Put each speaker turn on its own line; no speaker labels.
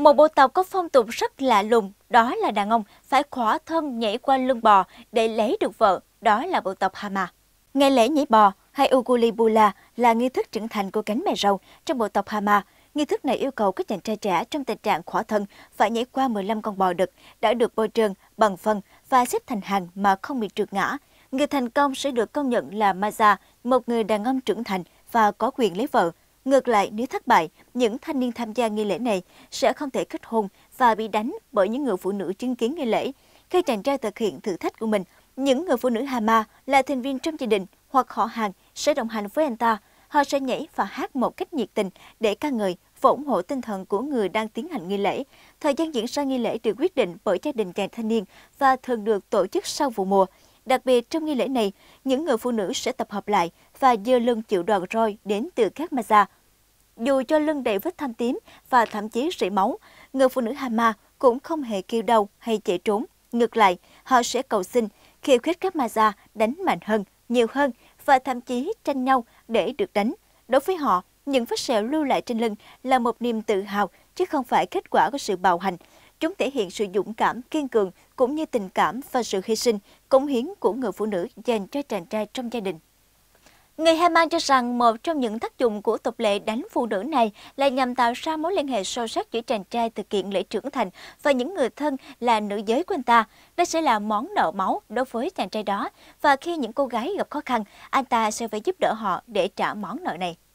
Một bộ tộc có phong tục rất lạ lùng, đó là đàn ông phải khỏa thân nhảy qua lưng bò để lấy được vợ, đó là bộ tộc Hama. Ngày lễ nhảy bò hay Ugulibula là nghi thức trưởng thành của cánh mày râu trong bộ tộc Hama. Nghi thức này yêu cầu các chàng trai trẻ trong tình trạng khỏa thân phải nhảy qua 15 con bò đực đã được bôi trơn bằng phân và xếp thành hàng mà không bị trượt ngã. Người thành công sẽ được công nhận là Maza, một người đàn ông trưởng thành và có quyền lấy vợ. Ngược lại, nếu thất bại, những thanh niên tham gia nghi lễ này sẽ không thể kết hôn và bị đánh bởi những người phụ nữ chứng kiến nghi lễ. Khi chàng trai thực hiện thử thách của mình, những người phụ nữ Hama là thành viên trong gia đình hoặc họ hàng sẽ đồng hành với anh ta. Họ sẽ nhảy và hát một cách nhiệt tình để ca ngợi ủng hộ tinh thần của người đang tiến hành nghi lễ. Thời gian diễn ra nghi lễ được quyết định bởi gia đình chàng thanh niên và thường được tổ chức sau vụ mùa. Đặc biệt trong nghi lễ này, những người phụ nữ sẽ tập hợp lại và dơ lưng chịu đoàn roi đến từ các maza. Dù cho lưng đầy vết thanh tím và thậm chí rỉ máu, người phụ nữ Hama cũng không hề kêu đau hay chạy trốn. Ngược lại, họ sẽ cầu xin khi khuyết các maza đánh mạnh hơn, nhiều hơn và thậm chí tranh nhau để được đánh. Đối với họ, những vết sẹo lưu lại trên lưng là một niềm tự hào chứ không phải kết quả của sự bạo hành. Chúng thể hiện sự dũng cảm, kiên cường, cũng như tình cảm và sự hy sinh, cống hiến của người phụ nữ dành cho chàng trai trong gia đình. Người Haman cho rằng một trong những tác dụng của tục lệ đánh phụ nữ này là nhằm tạo ra mối liên hệ sâu sắc giữa chàng trai thực hiện lễ trưởng thành và những người thân là nữ giới của anh ta. Đây sẽ là món nợ máu đối với chàng trai đó và khi những cô gái gặp khó khăn, anh ta sẽ phải giúp đỡ họ để trả món nợ này.